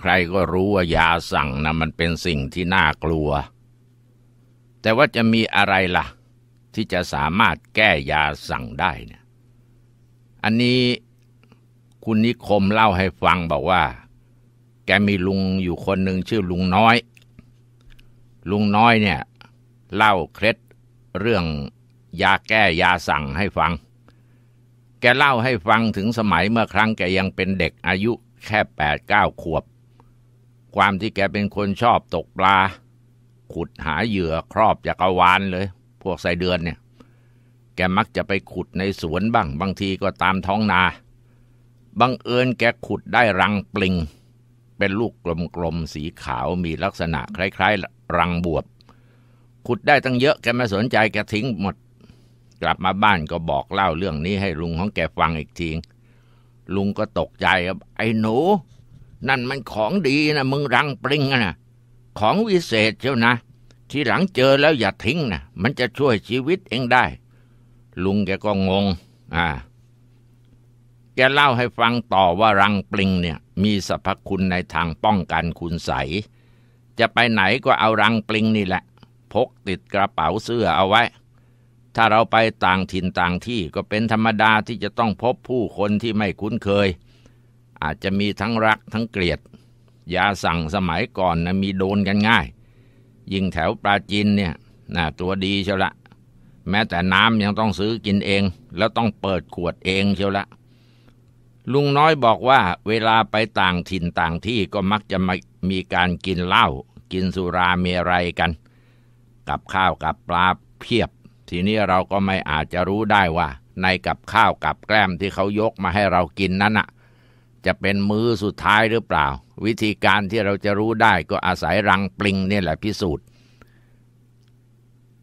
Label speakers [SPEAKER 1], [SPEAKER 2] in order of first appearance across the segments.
[SPEAKER 1] ใครๆก็รู้ว่ายาสั่งนะมันเป็นสิ่งที่น่ากลัว แต่ว่าจะมีอะไรละ่ะ ที่จะสามารถแก้ยาสั่งได้เนี่ย อันนี้คุณนิคมเล่าให้ฟังบอกว่า แกมีลุงอยู่คนหนึ่งชื่อลุงน้อย ลุงน้อยเนี่ยเล่าเคล็ด เรื่องยาแก้ยาสั่งให้ฟัง แกเล่าให้ฟังถึงสมัยเมื่อครั้งแกยังเป็นเด็กอายุแค่แปดเก้าขวบ ความที่แกเป็นคนชอบตกปลา ขุดหาเหยื่อครอบจักรวาลเลย พวกไสเดือนเนี่ย แกมักจะไปขุดในสวนบ้าง บางทีก็ตามท้องนาบังเอิญแกขุดได้รังปลิง เป็นลูกกลมๆสีขาวมีลักษณะคล้ายๆ รังบวบ ขุดได้ตั้งเยอะแกไม่สนใจแกทิ้งหมด กลับมาบ้านก็บอกเล่าเรื่องนี้ให้ลุงของแกฟังอีกทีลุงก็ตกใจครับไอ้หนู นั่นมันของดีนะมึงรังปริงนะของวิเศษเจ้านะ ที่หลังเจอแล้วอย่าทิ้งนะมันจะช่วยชีวิตเองได้ ลุงแกก็งงอ่าแกเล่าให้ฟังต่อว่ารังปริงเนี่ย มีสรรพคุณในทางป้องกันคุณใส จะไปไหนก็เอารังปริงนี่แหละ พกติดกระเป๋าเสื้อเอาไว้ถ้าเราไปต่างถิ่นต่างที่ก็เป็นธรรมดาที่จะต้องพบผู้คนที่ไม่คุ้นเคย อาจจะมีทั้งรักทั้งเกลียด ยาสั่งสมัยก่อนนะมีโดนกันง่าย ยิ่งแถวปราจีนเนี่ยนะตัวดีเชียวละแม้แต่น้ำยังต้องซื้อกินเอง แล้วต้องเปิดขวดเองเชียวละ ลุงน้อยบอกว่าเวลาไปต่างถิ่นต่างที่ก็มักจะมมีการกินเหล้ากินสุราเมรัยกัน กับข้าวกับปลาเพียบทีนี้เราก็ไม่อาจจะรู้ได้ว่า ในกับข้าวกับแกล้มที่เขายกมาให้เรากินนั้นอะจะเป็นมื้อสุดท้ายหรือเปล่า วิธีการที่เราจะรู้ได้ก็อาศัยรังปลิงนี่แหละพิสูจน์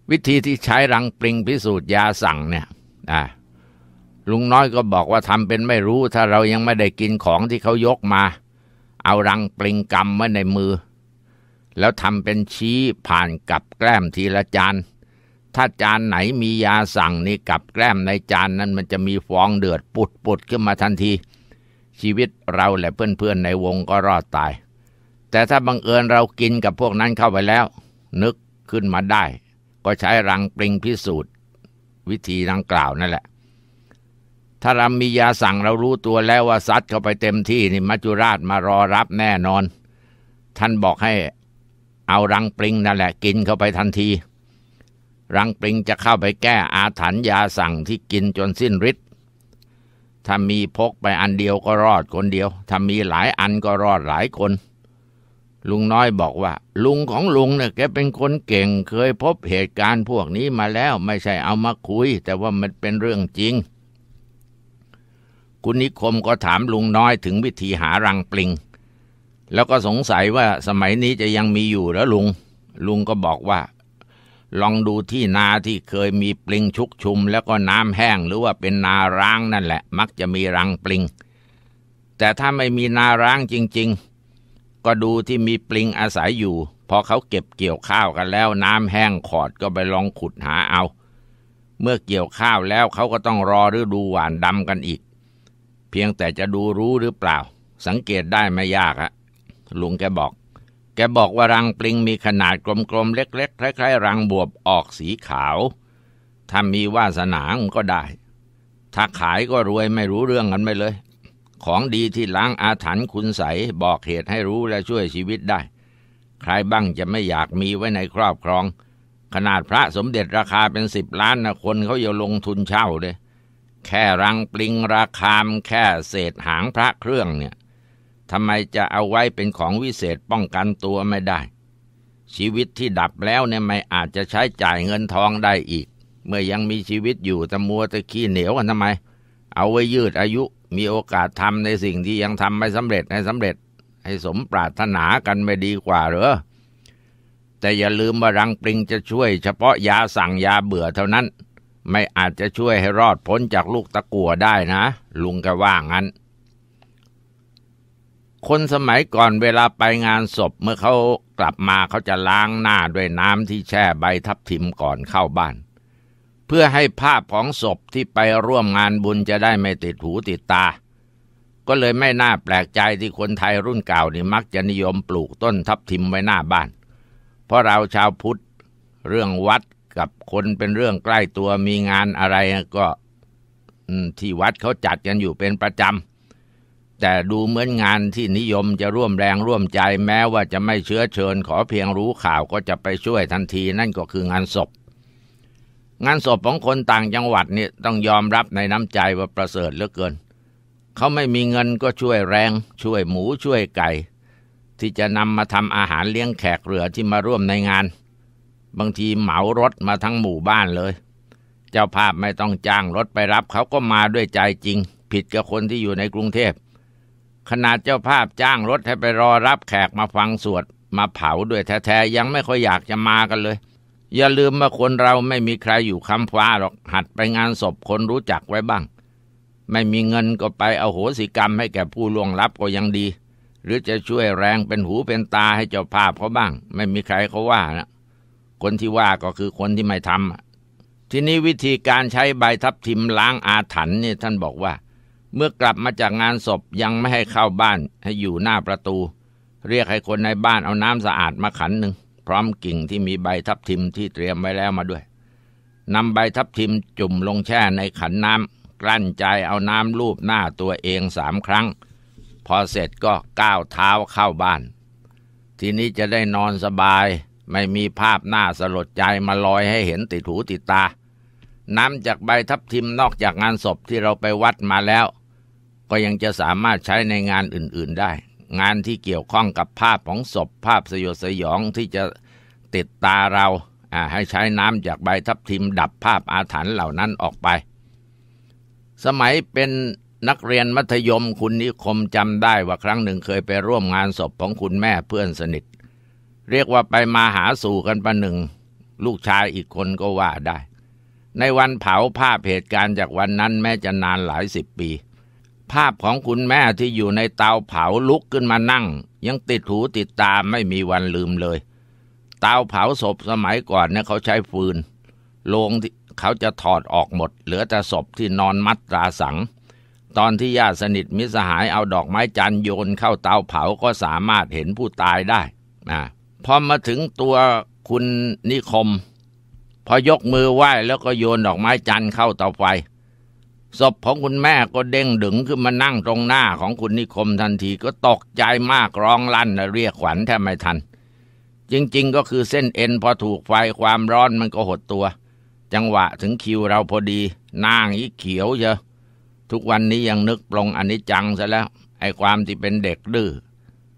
[SPEAKER 1] วิธีที่ใช้รังปลิงพิสูจน์ยาสั่งเนี่ยอ่ลุงน้อยก็บอกว่าทำเป็นไม่รู้ถ้าเรายังไม่ได้กินของที่เขายกมา เอารังปลิงกรมไว้ในมือ แล้วทำเป็นชี้ผ่านกับแกล้มทีละจานถ้าจานไหนมียาสั่งนี่กับแกล้มในจานนั้น มันจะมีฟองเดือดปุดปุดขึ้นมาทันที ชีวิตเราและเพื่อนๆในวงก็รอดตาย แต่ถ้าบังเอิญเรากินกับพวกนั้นเข้าไปแล้ว นึกขึ้นมาได้ ก็ใช้รังปริงพิสูจน์ วิธีดังกล่าวนั่นแหละ ถ้าเรามียาสั่งเรารู้ตัวแล้วว่าซัดเข้าไปเต็มที่นี่มัจจุราชมารอรับแน่นอน ท่านบอกให้ เอารังปริงนั่นแหละกินเข้าไปทันทีรังปริงจะเข้าไปแก้อาถรรพ์ยาสั่งที่กินจนสิ้นฤทธิ์ ถ้ามีพกไปอันเดียวก็รอดคนเดียว ถ้ามีหลายอันก็รอดหลายคน ลุงน้อยบอกว่า ลุงของลุงเนี่ยแกเป็นคนเก่งเคยพบเหตุการณ์พวกนี้มาแล้วไม่ใช่เอามาคุย แต่ว่ามันเป็นเรื่องจริง คุณนิคมก็ถามลุงน้อยถึงวิธีหารังปลิง แล้วก็สงสัยว่าสมัยนี้จะยังมีอยู่หรือลุง ลุงก็บอกว่าลองดูที่นาที่เคยมีปลิงชุกชุม แล้วก็น้ำแห้ง หรือว่าเป็นนาร้างนั่นแหละ มักจะมีรังปลิง แต่ถ้าไม่มีนาร้างจริงๆ ก็ดูที่มีปลิงอาศัยอยู่ พอเขาเก็บเกี่ยวข้าวกันแล้วน้ำแห้งขอดก็ไปลองขุดหาเอา เมื่อเกี่ยวข้าวแล้วเขาก็ต้องรอฤดูหวานดำกันอีก เพียงแต่จะดูรู้หรือเปล่า สังเกตได้ไม่ยากอะลุงแกบอกแกบอกว่ารังปลิงมีขนาดกลมๆเล็กๆคล้ายๆ รังบวบออกสีขาวถ้ามีวาสนามก็ได้ ถ้าขายก็รวยไม่รู้เรื่องกันไปเลย ของดีที่ล้างอาถรรพ์คุณใสบอกเหตุให้รู้และช่วยชีวิตได้ ใครบ้างจะไม่อยากมีไว้ในครอบครอง ขนาดพระสมเด็จราคาเป็นสิบล้านนะคนเขาอย่าลงทุนเช่าเลย แค่รังปลิงราคาม แค่เศษหางพระเครื่องเนี่ยทำไมจะเอาไว้เป็นของวิเศษป้องกันตัวไม่ได้ ชีวิตที่ดับแล้วเนี่ยไม่อาจจะใช้จ่ายเงินทองได้อีก เมื่อยังมีชีวิตอยู่จะมัวจะขี้เหนียวกันทำไม เอาไว้ยืดอายุมีโอกาสทำในสิ่งที่ยังทำไม่สำเร็จให้สำเร็จ ให้สมปรารถนากันไม่ดีกว่าหรือแต่อย่าลืมว่ารังปริงจะช่วยเฉพาะยาสั่งยาเบื่อเท่านั้น ไม่อาจจะช่วยให้รอดพ้นจากลูกตะกั่วได้นะ ลุงก็ว่างั้นคนสมัยก่อนเวลาไปงานศพ เมื่อเขากลับมาเขาจะล้างหน้าด้วยน้ำที่แช่ใบทับทิมก่อนเข้าบ้าน เพื่อให้ภาพของศพที่ไปร่วมงานบุญจะได้ไม่ติดหูติดตา ก็เลยไม่น่าแปลกใจที่คนไทยรุ่นเก่านี่มักจะนิยมปลูกต้นทับทิมไว้หน้าบ้าน เพราะเราชาวพุทธเรื่องวัดกับคนเป็นเรื่องใกล้ตัวมีงานอะไรก็ที่วัดเขาจัดกันอยู่เป็นประจำแต่ดูเหมือนงานที่นิยมจะร่วมแรงร่วมใจแม้ว่าจะไม่เชื้อเชิญ ขอเพียงรู้ข่าวก็จะไปช่วยทันทีนั่นก็คืองานศพ งานศพของคนต่างจังหวัดนี่ต้องยอมรับในน้ำใจว่าประเสริฐเหลือเกิน เขาไม่มีเงินก็ช่วยแรง ช่วยหมูช่วยไก่ ที่จะนำมาทำอาหารเลี้ยงแขกเรือที่มาร่วมในงาน บางทีเหมารถมาทั้งหมู่บ้านเลย เจ้าภาพไม่ต้องจ้างรถไปรับเขาก็มาด้วยใจจริง ผิดกับคนที่อยู่ในกรุงเทพขนาดเจ้าภาพจ้างรถให้ไปรอรับแขกมาฟังสวดมาเผาด้วยแท้ๆยังไม่ค่อยอยากจะมากันเลย อย่าลืมว่าคนเราไม่มีใครอยู่คำฟ้าหรอก หัดไปงานศพคนรู้จักไว้บ้าง ไม่มีเงินก็ไปเอาโหสิกรรมให้แก่ผู้ล่วงลับก็ยังดี หรือจะช่วยแรงเป็นหูเป็นตาให้เจ้าภาพเขาบ้าง ไม่มีใครเขาว่านะคนที่ว่าก็คือคนที่ไม่ทำทีนี้วิธีการใช้ใบทับทิมล้างอาถรรพ์นี่ท่านบอกว่าเมื่อกลับมาจากงานศพยังไม่ให้เข้าบ้านให้อยู่หน้าประตู เรียกให้คนในบ้านเอาน้ำสะอาดมาขันหนึ่งพร้อมกิ่งที่มีใบทับทิมที่เตรียมไว้แล้วมาด้วยนำใบทับทิมจุ่มลงแช่ในขันน้ำกลั้นใจเอาน้ำลูบหน้าตัวเองสามครั้ง พอเสร็จก็ก้าวเท้าเข้าบ้าน ทีนี้จะได้นอนสบาย ไม่มีภาพหน้าสลดใจมาลอยให้เห็นติดหูติดตาน้ำจากใบทับทิมนอกจากงานศพที่เราไปวัดมาแล้วก็ยังจะสามารถใช้ในงานอื่น ๆได้ งานที่เกี่ยวข้องกับภาพของศพภาพสยดสยองที่จะติดตาเรา ให้ใช้น้ำจากใบทับทิมดับภาพอาถรรพ์เหล่านั้นออกไป สมัยเป็นนักเรียนมัธยมคุณนิคมจำได้ว่าครั้งหนึ่งเคยไปร่วมงานศพของคุณแม่เพื่อนสนิท เรียกว่าไปมาหาสู่กันประหนึ่ง ลูกชายอีกคนก็ว่าได้ ในวันเผาภาพเหตุการณ์จากวันนั้นแม้จะนานหลายสิบปีภาพของคุณแม่ที่อยู่ในเตาเผาลุกขึ้นมานั่ง ยังติดหูติดตาไม่มีวันลืมเลยเตาเผาศพสมัยก่อนเนี่ยเขาใช้ฟืนโลงเขาจะถอดออกหมด เหลือแต่ศพที่นอนมัดตราสัง ตอนที่ญาติสนิทมิสหายเอาดอกไม้จันโยนเข้าเตาเผาก็สามารถเห็นผู้ตายได้นะพอมาถึงตัวคุณนิคม พอยกมือไหว้แล้วก็โยนดอกไม้จันเข้าเตาไฟศพของคุณแม่ก็เด้งดึงขึ้นมานั่งตรงหน้าของคุณนิคมทันทีก็ตกใจมากร้องลั่นเรียกขวัญแทบไม่ทัน จริงๆก็คือเส้นเอ็นพอถูกไฟความร้อนมันก็หดตัว จังหวะถึงคิวเราพอดีนางอีเขียวเชอะ ทุกวันนี้ยังนึกปรงอนิจจังซะแล้ว ไอ้ความที่เป็นเด็กดื้อ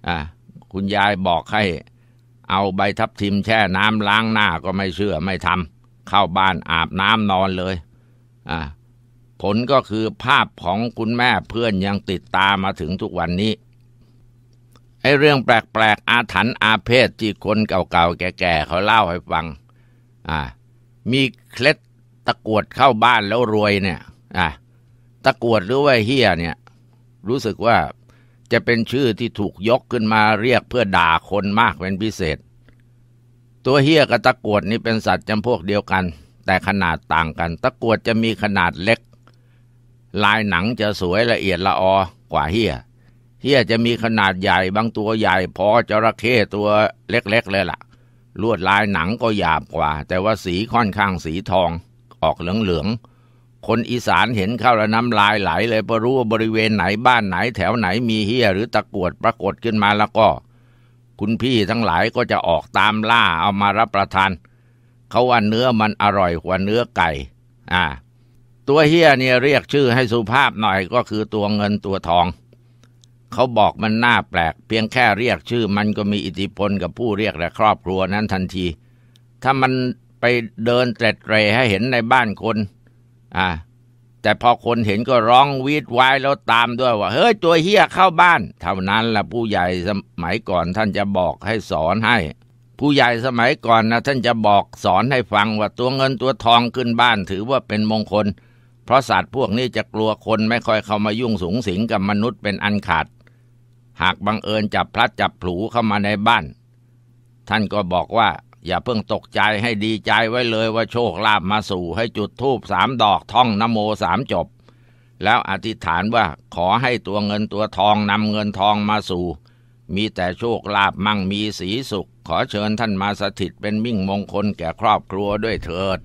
[SPEAKER 1] อ่ะคุณยายบอกให้เอาใบทับทิมแช่น้ำล้างหน้าก็ไม่เชื่อไม่ทำเข้าบ้านอาบน้ำนอนเลย อ่ะผลก็คือภาพของคุณแม่เพื่อนยังติดตามมาถึงทุกวันนี้ไอเรื่องแปลกๆอาถรรพ์อาเพศที่คนเก่าๆแก่ๆเขาเล่าให้ฟังอ่ามีเคล็ดตะกวดเข้าบ้านแล้วรวยเนี่ยอ่าตะกวดหรือว่าเฮียเนี่ยรู้สึกว่าจะเป็นชื่อที่ถูกยกขึ้นมาเรียกเพื่อด่าคนมากเป็นพิเศษ ตัวเฮียกับตะกวดนี่เป็นสัตว์จำพวกเดียวกัน แต่ขนาดต่างกัน ตะกวดจะมีขนาดเล็กลายหนังจะสวยละเอียดละออกว่าเฮียเฮียจะมีขนาดใหญ่บางตัวใหญ่ พอจระเข้ตัวเล็กๆเลยละ่ะ ลวดลายหนังก็หยาบกว่าแต่ว่าสีค่อนข้างสีทองออกเหลืองๆ คนอีสานเห็นเข้าแล้วน้ำลายไหลเลยพอรู้ว่าบริเวณไหนบ้านไหนแถวไหนมีเฮียหรือตะกวดปรากฏขึ้นมาแล้วก็ คุณพี่ทั้งหลายก็จะออกตามล่าเอามารับประทานเขาว่าเนื้อมันอร่อยกว่าเนื้อไก่ อ่าตัวเฮียเนี่ยเรียกชื่อให้สุภาพหน่อยก็คือตัวเงินตัวทองเขาบอกมันน่าแปลก เพียงแค่เรียกชื่อ มันก็มีอิทธิพลกับผู้เรียกและครอบครัวนั้นทันที ถ้ามันไปเดินเตร็ดเรให้เห็นในบ้านคนอ่าแต่พอคนเห็นก็ร้องวีดวายแล้วตามด้วย ว่า เฮ้ยตัวเฮียเข้าบ้าน เท่านั้นละผู้ใหญ่สมัยก่อน ท่านจะบอกให้สอนให้ ผู้ใหญ่สมัยก่อนนะท่านจะบอกสอนให้ฟังว่าตัวเงินตัวทองขึ้นบ้านถือว่าเป็นมงคลเพราะสัตว์พวกนี้จะกลัวคนไม่ค่อยเข้ามายุ่งสูงสิงกับมนุษย์เป็นอันขาด หากบังเอิญจับพลัดจับผูเข้ามาในบ้าน ท่านก็บอกว่า อย่าเพิ่งตกใจให้ดีใจไว้เลยว่าโชคลาภมาสู่ให้จุดธูปสามดอกท่องนโมสามจบ แล้วอธิษฐานว่าขอให้ตัวเงินตัวทองนำเงินทองมาสู่ มีแต่โชคลาภมั่งมีสีสุข ขอเชิญท่านมาสถิตเป็นมิ่งมงคลแก่ครอบครัวด้วยเถิด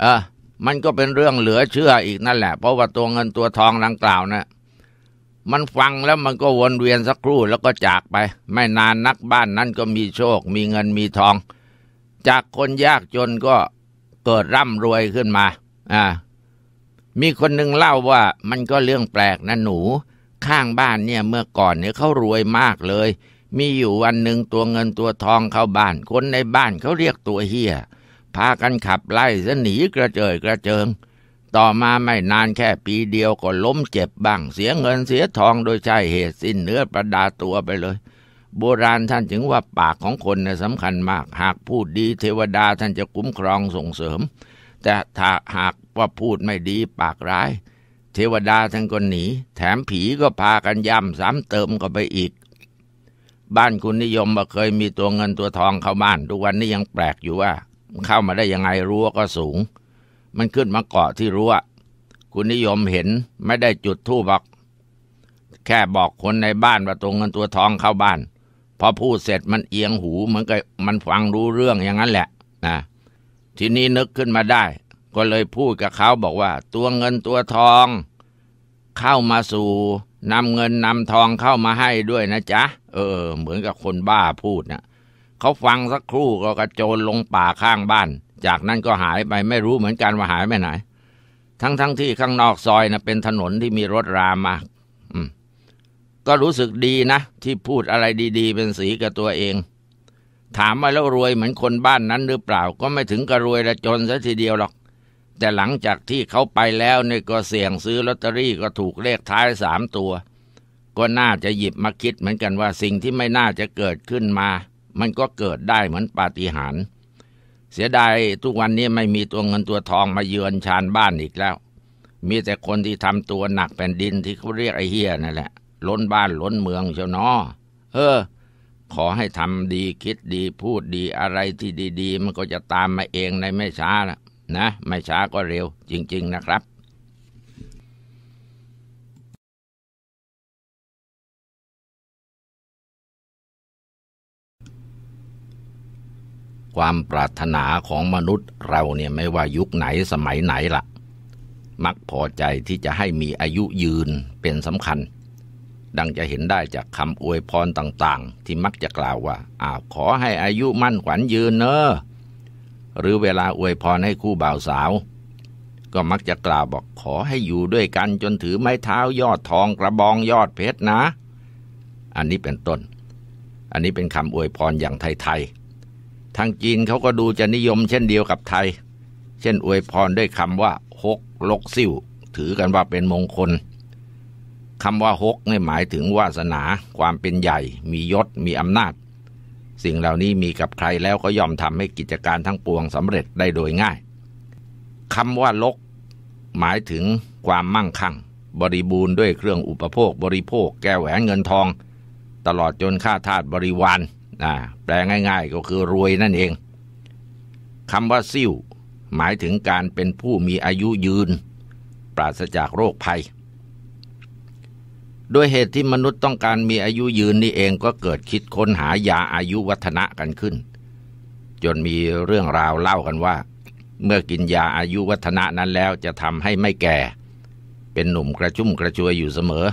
[SPEAKER 1] เออมันก็เป็นเรื่องเหลือเชื่ออีกนั่นแหละ เพราะว่าตัวเงินตัวทองดังกล่าวนะมันฟังแล้วมันก็วนเวียนสักครู่แล้วก็จากไป ไม่นานนักบ้านนั้นก็มีโชค มีเงินมีทอง จากคนยากจนก็เกิดร่ำรวยขึ้นมาอ่ามีคนหนึ่งเล่าว่ามันก็เรื่องแปลกนะ หนู ข้างบ้านเนี่ยเมื่อก่อนเนี่ยเขารวยมากเลย มีอยู่วันหนึ่งตัวเงินตัวทองเข้าบ้าน คนในบ้านเขาเรียกตัวเฮียพากันขับไล่เสหนีกระเจิดกระเจิง ต่อมาไม่นานแค่ปีเดียวก็ล้มเจ็บบ้างเสียเงินเสียทองโดยใช่เหตุสิ้นเนื้อประดาตัวไปเลย โบราณท่านจึงว่าปากของคนเนี่ยสำคัญมาก หากพูดดีเทวดาท่านจะคุ้มครองส่งเสริม แต่ถ้าหากว่าพูดไม่ดีปากร้าย เทวดาท่านก็หนี แถมผีก็พากันย่ำซ้ำเติมก็ไปอีก บ้านคุณนิยมมาเคยมีตัวเงินตัวทองเข้าบ้านทุกวันนี้ยังแปลกอยู่ว่าเข้ามาได้ยังไงรั้วก็สูงมันขึ้นมาเกาะที่รั้วคุณนิยมเห็นไม่ได้จุดทูบบอกแค่บอกคนในบ้านว่าตรงเงินตัวทองเข้าบ้าน พอพูดเสร็จมันเอียงหู เหมือนกับมันฟังรู้เรื่องอย่างนั้นแหละนะทีนี้นึกขึ้นมาได้ ก็เลยพูดกับเขาบอกว่า ตัวเงินตัวทองเข้ามาสู่นำเงินนำทองเข้ามาให้ด้วยนะจ๊ะ เออ เหมือนกับคนบ้าพูดนะเขาฟังสักครู่ก็กระโจนลงป่าข้างบ้าน จากนั้นก็หายไปไม่รู้เหมือนกันว่าหายไปไหน ทั้งๆทที่ข้างนอกซอยนะเป็นถนนที่มีรถรามมาก็รู้สึกดีนะ ที่พูดอะไรดี ๆ เป็นสีกับตัวเอง ถามมาแล้วรวยเหมือนคนบ้านนั้นหรือเปล่า ก็ไม่ถึงกับรวยละจนซะทีเดียวหรอก แต่หลังจากที่เขาไปแล้วเนี่ยก็เสี่ยงซื้อลอตเตอรี่ก็ถูกเลขท้ายสามตัว ก็น่าจะหยิบมาคิดเหมือนกันว่าสิ่งที่ไม่น่าจะเกิดขึ้นมามันก็เกิดได้เหมือนปาฏิหาริย์ เสียดายทุกวันนี้ไม่มีตัวเงินตัวทองมาเยือนชานบ้านอีกแล้ว มีแต่คนที่ทำตัวหนักแผ่นดินที่เขาเรียกไอ้เฮียนั่นแหละ ล้นบ้านล้นเมืองเชียวนอเออ ขอให้ทำดีคิดดีพูดดีอะไรที่ดี ๆ มันก็จะตามมาเองในไม่ช้าละนะ ไม่ช้าก็เร็วจริงๆนะครับความปรารถนาของมนุษย์เราเนี่ยไม่ว่ายุคไหนสมัยไหนละ่ะ มักพอใจที่จะให้มีอายุยืนเป็นสำคัญ ดังจะเห็นได้จากคำอวยพรต่างๆ ที่มักจะกล่าวว่าอ้าวขอให้อายุมั่นขวัญยืนเนอหรือเวลาอวยพรให้คู่บ่าวสาว ก็มักจะกล่าวบอกขอให้อยู่ด้วยกันจนถือไม้เท้ายอดทองกระบองยอดเพชรนะ อันนี้เป็นต้น อันนี้เป็นคำอวยพรอย่างไทยๆทางจีนเขาก็ดูจะนิยมเช่นเดียวกับไทย เช่นอวยพรด้วยคำว่าฮกลกซิ่วถือกันว่าเป็นมงคลคำว่าฮกในหมายถึงวาสนา ความเป็นใหญ่ มียศมีอำนาจ สิ่งเหล่านี้มีกับใครแล้วก็ยอมทำให้กิจการทั้งปวงสำเร็จได้โดยง่ายคำว่าลก หมายถึงความมั่งคั่ง บริบูรณ์ด้วยเครื่องอุปโภค บริโภค แก้แหวนเงินทอง ตลอดจนค่าทาสบริวารนะแปลง่ายๆก็คือรวยนั่นเองคำว่าซิ่วหมายถึงการเป็นผู้มีอายุยืน ปราศจากโรคภัย ด้วยเหตุที่มนุษย์ต้องการมีอายุยืนนี่เองก็เกิดคิดค้นหายาอายุวัฒนะกันขึ้น จนมีเรื่องราวเล่ากันว่า เมื่อกินยาอายุวัฒนะนั้นแล้วจะทำให้ไม่แก่ เป็นหนุ่มกระชุ่มกระชวยอยู่เสมอ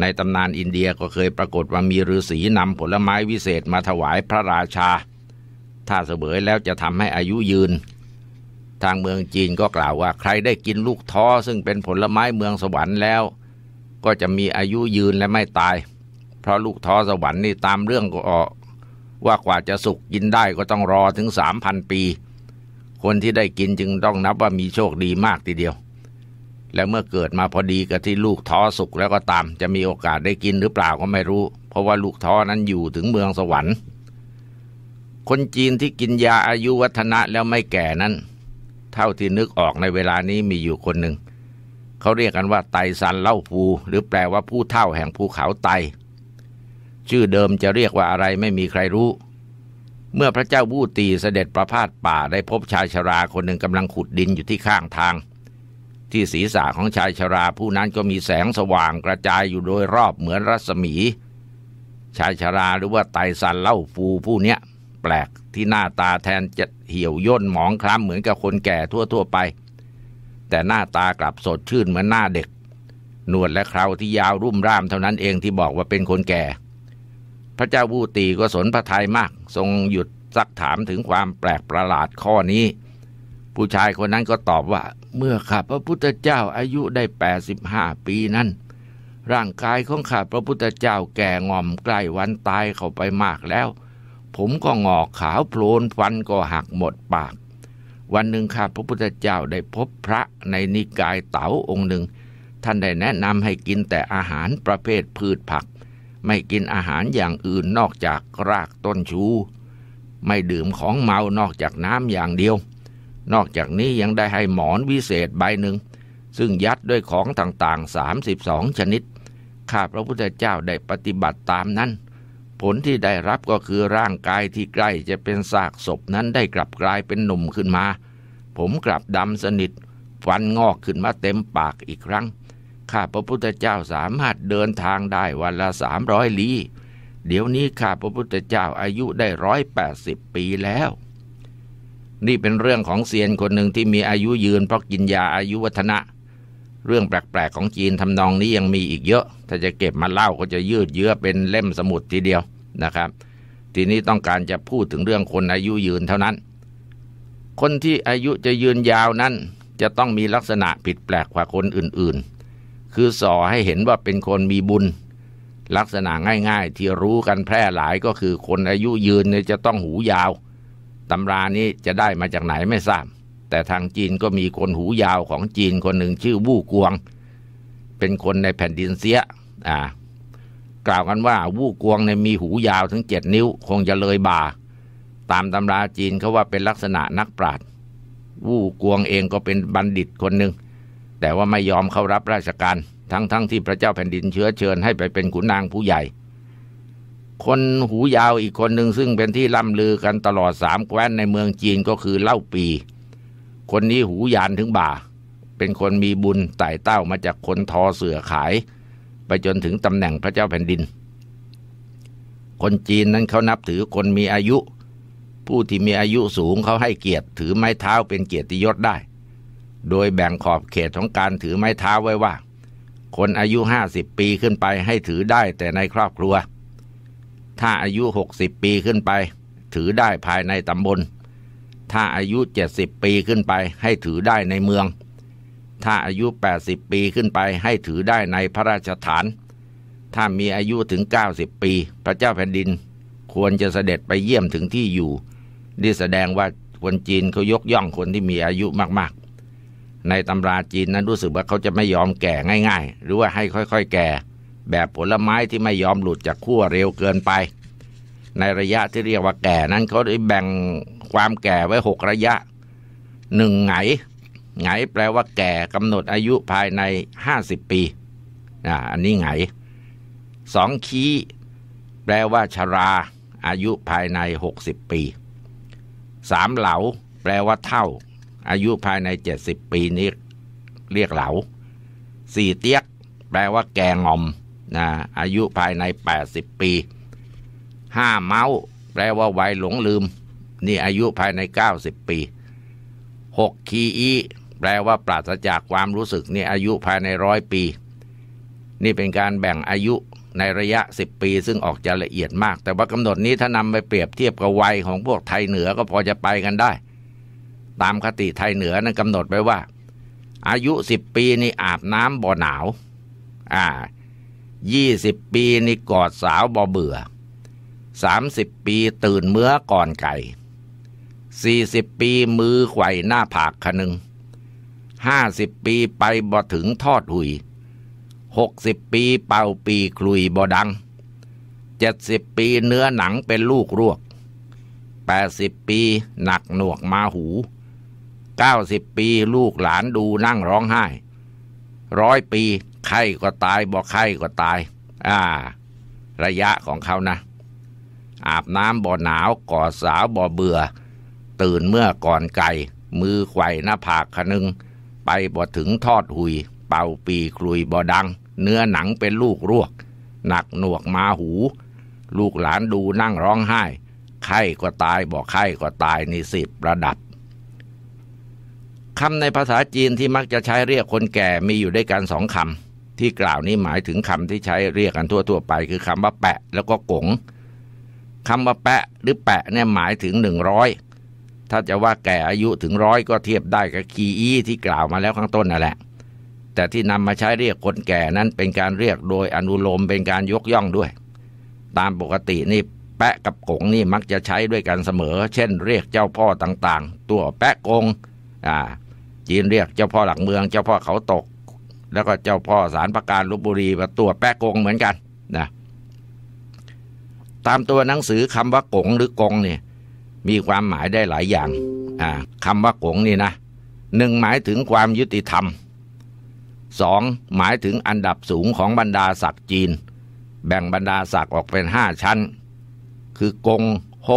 [SPEAKER 1] ในตำนานอินเดียก็เคยปรากฏว่ามีฤาษีนำผลไม้วิเศษมาถวายพระราชา ถ้าเสบยแล้วจะทำให้อายุยืน ทางเมืองจีนก็กล่าวว่า ใครได้กินลูกท้อซึ่งเป็นผลไม้เมืองสวรรค์แล้ว ก็จะมีอายุยืนและไม่ตาย เพราะลูกท้อสวรรค์นี่ตามเรื่องก็ว่ากว่าจะสุกกินได้ก็ต้องรอถึงสามพันปี คนที่ได้กินจึงต้องนับว่ามีโชคดีมากทีเดียวและเมื่อเกิดมาพอดีกับที่ลูกท้อสุกแล้วก็ตาม จะมีโอกาสได้กินหรือเปล่าก็ไม่รู้ เพราะว่าลูกท้อนั้นอยู่ถึงเมืองสวรรค์ คนจีนที่กินยาอายุวัฒนะแล้วไม่แก่นั้น เท่าที่นึกออกในเวลานี้มีอยู่คนหนึ่งเขาเรียกกันว่า ไตซันเล่าภูหรือแปลว่าผู้เท่าแห่งภูเขาไตชื่อเดิมจะเรียกว่าอะไรไม่มีใครรู้ เมื่อพระเจ้าบูตีเสด็จประพาสป่าได้พบชายชราคนหนึ่งกำลังขุดดินอยู่ที่ข้างทางที่ศีรษะของชายชราผู้นั้นก็มีแสงสว่างกระจายอยู่โดยรอบเหมือนรัศมี ชายชราหรือว่าไตสันเล่าฟูผู้เนี้ยแปลกที่หน้าตาแทนจะเหี่ยวย่นหมองคล้ำเหมือนกับคนแก่ทั่วๆไป แต่หน้าตากลับสดชื่นเหมือนหน้าเด็ก หนวดและเคราที่ยาวรุ่มร่ามเท่านั้นเองที่บอกว่าเป็นคนแก่ พระเจ้าวูตีก็สนพระทัยมาก ทรงหยุดซักถามถึงความแปลกประหลาดข้อนี้ ผู้ชายคนนั้นก็ตอบว่าเมื่อข้าพระพุทธเจ้าอายุได้85ปีนั้นร่างกายของข้าพระพุทธเจ้าแก่งอมใกล้วันตายเข้าไปมากแล้ว ผมก็งอกขาวโพลนฟันก็หักหมดปาก วันหนึ่งข้าพระพุทธเจ้าได้พบพระในนิกายเต๋าองค์หนึ่ง ท่านได้แนะนำให้กินแต่อาหารประเภทพืชผัก ไม่กินอาหารอย่างอื่นนอกจากรากต้นชู ไม่ดื่มของเมานอกจากน้ำอย่างเดียวนอกจากนี้ยังได้ให้หมอนวิเศษใบหนึ่ง ซึ่งยัดด้วยของต่างๆ 32 ชนิด ข้าพระพุทธเจ้าได้ปฏิบัติตามนั้น ผลที่ได้รับก็คือร่างกายที่ใกล้จะเป็นซากศพนั้นได้กลับกลายเป็นหนุ่มขึ้นมา ผมกลับดำสนิทฟันงอกขึ้นมาเต็มปากอีกครั้งข้าพระพุทธเจ้าสามารถเดินทางได้วันละสามร้อยลี้เดี๋ยวนี้ข้าพระพุทธเจ้าอายุได้ร้อยแปดสิบปีแล้วนี่เป็นเรื่องของเซียนคนหนึ่งที่มีอายุยืน เพราะกินยาอายุวัฒนะ เรื่องแปลกๆของจีนทำนองนี้ยังมีอีกเยอะ ถ้าจะเก็บมาเล่าก็จะยืดเยื้อเป็นเล่มสมุดทีเดียวนะครับทีนี้ต้องการจะพูดถึงเรื่องคนอายุยืนเท่านั้น คนที่อายุจะยืนยาวนั้นจะต้องมีลักษณะผิดแปลกกว่าคนอื่นๆ คือส่อให้เห็นว่าเป็นคนมีบุญ ลักษณะง่าย ๆ ที่รู้กันแพร่หลายก็คือคนอายุยืนเนี่ยจะต้องหูยาวตำรานี้จะได้มาจากไหนไม่ทราบ แต่ทางจีนก็มีคนหูยาวของจีนคนหนึ่งชื่อวู่กวง เป็นคนในแผ่นดินเสีย อ่า กล่าวกันว่าวู่กวงเนี่ยมีหูยาวถึงเจ็ดนิ้วคงจะเลยบ่า ตามตำราจีนเขาว่าเป็นลักษณะนักปราชญ์วู่กวงเองก็เป็นบัณฑิตคนหนึ่ง แต่ว่าไม่ยอมเข้ารับราชการ ทั้งๆทที่พระเจ้าแผ่นดินเชื้อเชิญให้ไปเป็นขุนนางผู้ใหญ่คนหูยาวอีกคนหนึ่งซึ่งเป็นที่ล่ำลือกันตลอดสามแคว้นในเมืองจีนก็คือเล่าปี คนนี้หูยานถึงบ่า เป็นคนมีบุญไต่เต้ามาจากคนทอเสือขายไปจนถึงตำแหน่งพระเจ้าแผ่นดิน คนจีนนั้นเขานับถือคนมีอายุ ผู้ที่มีอายุสูงเขาให้เกียรติถือไม้เท้าเป็นเกียรติยศได้ โดยแบ่งขอบเขตของการถือไม้เท้าไว้ว่า คนอายุห้าสิบปีขึ้นไปให้ถือได้แต่ในครอบครัวถ้าอายุ 60 ปีขึ้นไป ถือได้ภายในตำบล ถ้าอายุ70 ปีขึ้นไป ให้ถือได้ในเมือง ถ้าอายุ 80 ปีขึ้นไป ให้ถือได้ในพระราชฐาน ถ้ามีอายุถึง 90 ปี พระเจ้าแผ่นดินควรจะเสด็จไปเยี่ยมถึงที่อยู่ นี่แสดงว่าคนจีนเขายกย่องคนที่มีอายุมากๆ ในตำราจีนนั้นรู้สึกว่าเขาจะไม่ยอมแก่ง่ายๆ หรือว่าให้ค่อยๆแก่แบบผลไม้ที่ไม่ยอมหลุดจากขั้วเร็วเกินไป ในระยะที่เรียกว่าแก่นั้นเขาได้แบ่งความแก่ไว้หกระยะหนึ่งไหงไหงแปลว่าแก่กำหนดอายุภายในห้าสิบปีอ่าอันนี้ไหงสองขี้แปลว่า ชรา อายุภายในหกสิบปีสามเหลาแปลว่าเท่า อายุภายในเจ็ดสิบปีนี้เรียกเหลาสี่เตี้ยกแปลว่า แก่งอมนะอายุภายใน80ปีห้าเมาส์แปลว่าไวหลงลืม นี่อายุภายใน90ปีหกคีอีแปลว่าปราศจากความรู้สึก นี่อายุภายในร้อยปี นี่เป็นการแบ่งอายุในระยะ10ปี ซึ่งออกจะละเอียดมาก แต่ว่ากำหนดนี้ถ้านำไปเปรียบเทียบกับวัยของพวกไทยเหนือก็พอจะไปกันได้ ตามคติไทยเหนือนั้นกำหนดไว้ว่า อายุ10ปีนี่อาบน้ำบ่อหนาว อ่ายี่สิบปีนี่กอดสาวบ่เบื่อสามสิบปีตื่นเมื้อก่อนไก่ สี่สิบปีมือไขว่ หน้า ผากคนึงห้าสิบปีไป บ่ถึงทอดหุยหกสิบปีเป่าปี คลุยบ่ดัง เจ็ดสิบปีเนื้อหนังเป็นลูกรวก แปดสิบปีหนักหนวกมาหู เก้าสิบปีลูกหลานดูนั่งร้องไห้ร้อยปีไข้ ก็ตายบอกไข้ ก็ตายอ่าระยะของเขานะ อาบน้ำบ่อหนาวก่อสาวบ่อเบื่อ ตื่นเมื่อก่อนไก่ มือไขว่หน้าผากขนึง ไปบ่ถึงทอดหุย เป่าปีคลุยบ่ดัง เนื้อหนังเป็นลูกรวก หนักหนวกมาหู ลูกหลานดูนั่งร้องไห้ ไข้ก็ตายบอกไข้ก็ตายนี่สิบระดับคำในภาษาจีนที่มักจะใช้เรียกคนแก่มีอยู่ด้วยกันสองคำที่กล่าวนี้หมายถึงคำที่ใช้เรียกกันทั่วๆไป คือคำว่าแปะแล้วก็กงคำว่าแปะหรือแปะเนี่ยหมายถึงหนึ่งร้อยถ้าจะว่าแก่อายุถึงร้อยก็เทียบได้กับคีอีที่กล่าวมาแล้วข้างต้นนั่นแหละ แต่ที่นำมาใช้เรียกคนแก่นั้นเป็นการเรียกโดยอนุโลมเป็นการยกย่องด้วย ตามปกตินี่แปะกับกงนี่มักจะใช้ด้วยกันเสมอ เช่น เรียกเจ้าพ่อต่างๆ ตัวแปะกงอ่าจีนเรียกเจ้าพ่อหลักเมืองเจ้าพ่อเขาตกแล้วก็เจ้าพ่อสารประการลบบุรีมาตรวจแปะกงเหมือนกันนะตามตัวหนังสือคำว่ากงหรือกงเนี่ยมีความหมายได้หลายอย่างอ่าคำว่ากงนี่นะหนึ่งหมายถึงความยุติธรรมสองหมายถึงอันดับสูงของบรรดาศักดิ์จีน แบ่งบรรดาศักดิ์ออกเป็นห้าชั้น คือกงโฮ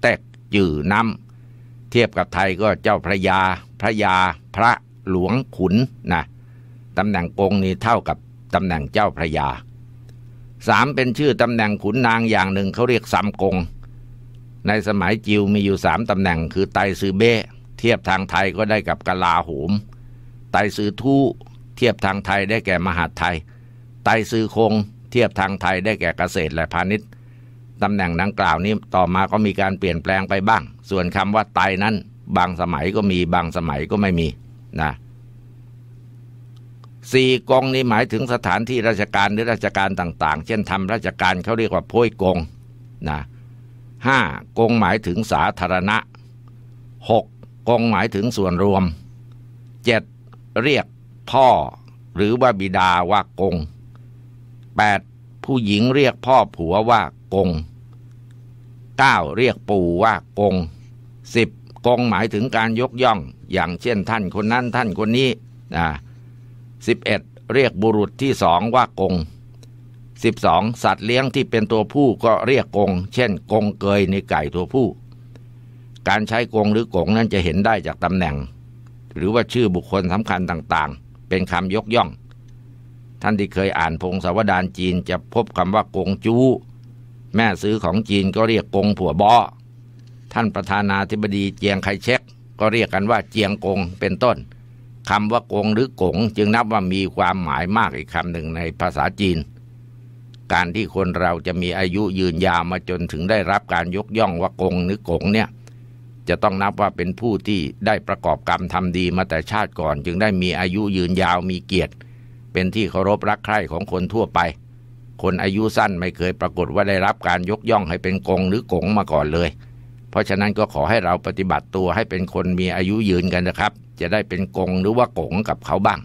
[SPEAKER 1] เตกจื่อน้ำเทียบกับไทยก็เจ้าพระยาพระยาพระหลวงขุนนะตำแหน่งกงนี้เท่ากับตำแหน่งเจ้าพระยาสามเป็นชื่อตำแหน่งขุนนางอย่างหนึ่งเขาเรียกสามกง ในสมัยจิวมีอยู่สามตำแหน่งคือไตซือเบ้เทียบทางไทยก็ได้กับกลาโหมไตซือทู่เทียบทางไทยได้แก่มหาไทยไตซือคงเทียบทางไทยได้แก่เกษตรและพาณิชย์ตำแหน่งดังกล่าวนี้ต่อมาก็มีการเปลี่ยนแปลงไปบ้าง ส่วนคำว่าไตนั้นบางสมัยก็มีบางสมัยก็ไม่มีนะสี่กงนี่หมายถึงสถานที่ราชการหรือราชการต่าง ๆ เช่นทำราชการเขาเรียกว่าโพยกงนะห้ากงหมายถึงสาธารณะหกกงหมายถึงส่วนรวมเจ็ดเรียกพ่อ หรือว่าบิดาว่ากงแปดผู้หญิงเรียกพ่อผัวว่ากงเก้าเรียกปู่ว่ากงสิบกงหมายถึงการยกย่องอย่างเช่นท่านคนนั้นท่านคนนี้นะ 11. เรียกบุรุษที่สองว่ากง 12. สัตว์เลี้ยงที่เป็นตัวผู้ก็เรียกกง เช่นกงเกยในไก่ตัวผู้ การใช้กงหรือกงนั้นจะเห็นได้จากตำแหน่ง หรือว่าชื่อบุคคลสำคัญต่างๆ เป็นคำยกย่อง ท่านที่เคยอ่านพงศาวดารจีนจะพบคำว่ากงจู แม่ซื้อของจีนก็เรียก กงผัวบอท่านประธานาธิบดีเจียงไคเชกก็เรียกกันว่าเจียงกงเป็นต้นคำว่ากงหรือกงจึงนับว่ามีความหมายมากอีกคำหนึ่งในภาษาจีน การที่คนเราจะมีอายุยืนยาวมาจนถึงได้รับการยกย่องว่ากงหรือกงเนี่ย จะต้องนับว่าเป็นผู้ที่ได้ประกอบกรรมทำดีมาแต่ชาติก่อน จึงได้มีอายุยืนยาวมีเกียรติ เป็นที่เคารพรักใคร่ของคนทั่วไป คนอายุสั้นไม่เคยปรากฏว่าได้รับการยกย่องให้เป็นกงหรือกงมาก่อนเลย เพราะฉะนั้นก็ขอให้เราปฏิบัติตัวให้เป็นคนมีอายุยืนกันนะครับจะได้เป็นกงหรือว่ากงกับเขาบ้าง